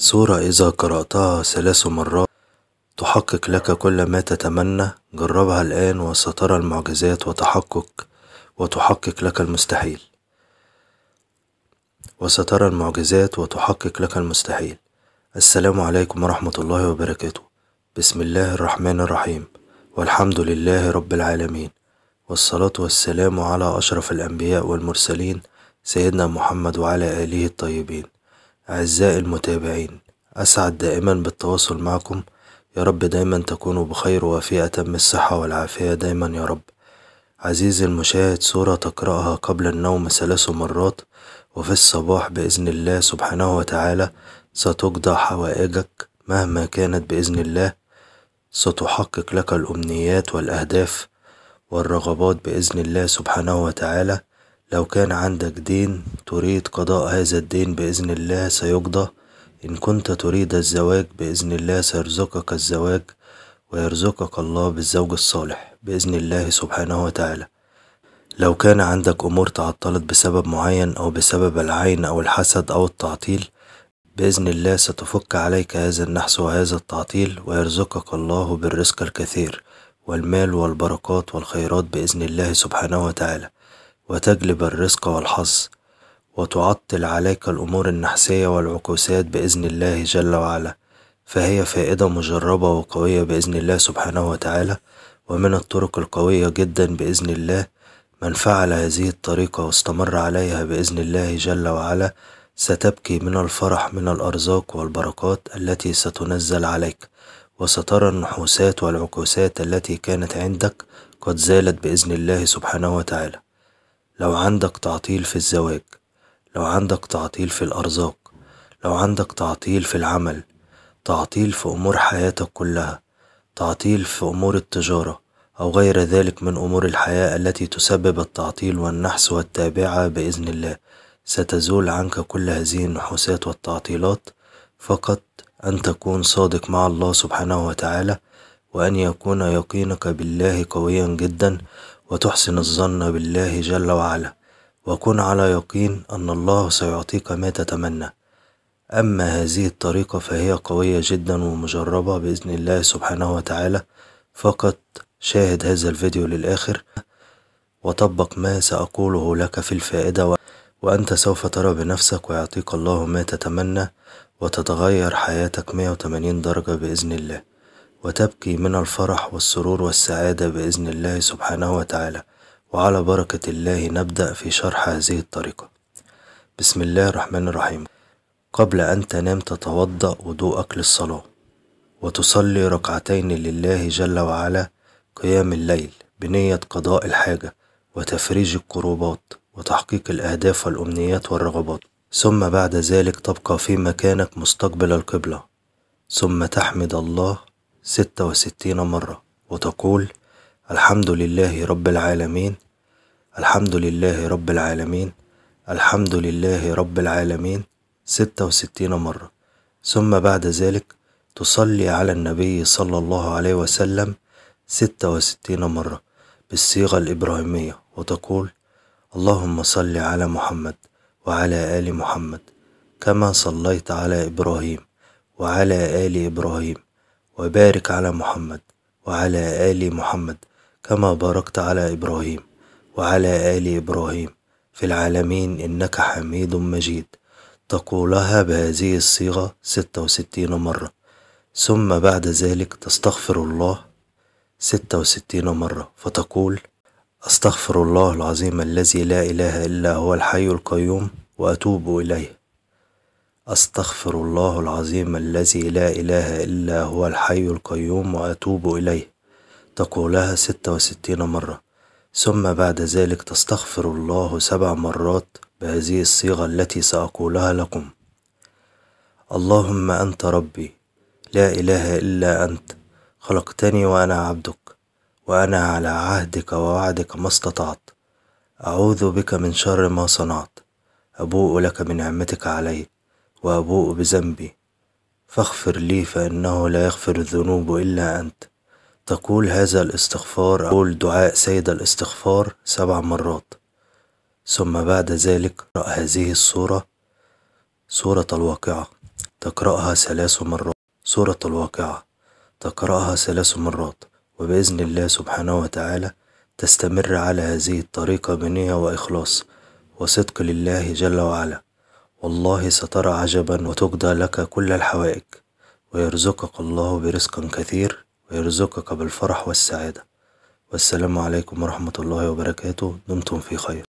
سورة إذا قرأتها ثلاث مرات تحقق لك كل ما تتمنى جربها الآن وسترى المعجزات وتحقق وتحقق لك المستحيل وسترى المعجزات وتحقق لك المستحيل السلام عليكم ورحمة الله وبركاته بسم الله الرحمن الرحيم والحمد لله رب العالمين والصلاة والسلام على أشرف الأنبياء والمرسلين سيدنا محمد وعلى آله الطيبين أعزائي المتابعين أسعد دائما بالتواصل معكم يا رب دايما تكونوا بخير وفي أتم الصحة والعافية دايما يا رب عزيزي المشاهد سورة تقرأها قبل النوم ثلاث مرات وفي الصباح بإذن الله سبحانه وتعالى ستقضى حوائجك مهما كانت بإذن الله ستحقق لك الأمنيات والأهداف والرغبات بإذن الله سبحانه وتعالى لو كان عندك دين تريد قضاء هذا الدين بإذن الله سيقضى إن كنت تريد الزواج بإذن الله سيرزقك الزواج ويرزقك الله بالزوج الصالح بإذن الله سبحانه وتعالى لو كان عندك أمور تعطلت بسبب معين أو بسبب العين أو الحسد أو التعطيل بإذن الله ستفك عليك هذا النحس وهذا التعطيل ويرزقك الله بالرزق الكثير والمال والبركات والخيرات بإذن الله سبحانه وتعالى وتجلب الرزق والحظ وتعطل عليك الأمور النحسية والعكوسات بإذن الله جل وعلا فهي فائدة مجربة وقوية بإذن الله سبحانه وتعالى ومن الطرق القوية جدا بإذن الله من فعل هذه الطريقة واستمر عليها بإذن الله جل وعلا ستبكي من الفرح من الأرزاق والبركات التي ستنزل عليك وسترى النحوسات والعكوسات التي كانت عندك قد زالت بإذن الله سبحانه وتعالى لو عندك تعطيل في الزواج لو عندك تعطيل في الأرزاق لو عندك تعطيل في العمل تعطيل في أمور حياتك كلها تعطيل في أمور التجارة أو غير ذلك من أمور الحياة التي تسبب التعطيل والنحس والتابعة بإذن الله ستزول عنك كل هذه النحوسات والتعطيلات فقط أن تكون صادق مع الله سبحانه وتعالى وأن يكون يقينك بالله قويا جدا وتحسن الظن بالله جل وعلا وكن على يقين أن الله سيعطيك ما تتمنى أما هذه الطريقة فهي قوية جدا ومجربة بإذن الله سبحانه وتعالى فقط شاهد هذا الفيديو للآخر وطبق ما سأقوله لك في الفائدة وأنت سوف ترى بنفسك ويعطيك الله ما تتمنى وتتغير حياتك 180 درجة بإذن الله وتبكي من الفرح والسرور والسعادة بإذن الله سبحانه وتعالى وعلى بركة الله نبدأ في شرح هذه الطريقة بسم الله الرحمن الرحيم قبل أن تنام تتوضأ وضوءك للصلاة وتصلي ركعتين لله جل وعلا قيام الليل بنية قضاء الحاجة وتفريج الكروبات وتحقيق الأهداف والأمنيات والرغبات ثم بعد ذلك تبقى في مكانك مستقبل القبلة ثم تحمد الله ستة وستين مرة وتقول الحمد لله رب العالمين الحمد لله رب العالمين الحمد لله رب العالمين ستة وستين مرة ثم بعد ذلك تصلي على النبي صلى الله عليه وسلم ستة وستين مرة بالصيغة الإبراهيمية وتقول اللهم صل على محمد وعلى آل محمد كما صليت على إبراهيم وعلى آل إبراهيم وبارك على محمد وعلى آل محمد كما باركت على إبراهيم وعلى آل إبراهيم في العالمين إنك حميد مجيد تقولها بهذه الصيغة 66 مرة ثم بعد ذلك تستغفر الله 66 مرة فتقول أستغفر الله العظيم الذي لا إله إلا هو الحي القيوم وأتوب إليه أستغفر الله العظيم الذي لا إله إلا هو الحي القيوم وأتوب إليه تقولها ستة وستين مرة ثم بعد ذلك تستغفر الله سبع مرات بهذه الصيغة التي سأقولها لكم اللهم أنت ربي لا إله إلا أنت خلقتني وأنا عبدك وأنا على عهدك ووعدك ما استطعت أعوذ بك من شر ما صنعت أبوء لك بنعمتك عليّ وأبوء بذنبي فاغفر لي فإنه لا يغفر الذنوب إلا أنت تقول هذا الاستغفار أقول دعاء سيد الاستغفار سبع مرات ثم بعد ذلك رأى هذه السورة سورة الواقعة تقرأها ثلاث مرات سورة الواقعة تقرأها ثلاث مرات وبإذن الله سبحانه وتعالى تستمر على هذه الطريقة بنية وإخلاص وصدق لله جل وعلا والله سترى عجبا وتقضى لك كل الحوائج ويرزقك الله برزق كثير ويرزقك بالفرح والسعادة والسلام عليكم ورحمة الله وبركاته دمتم في خير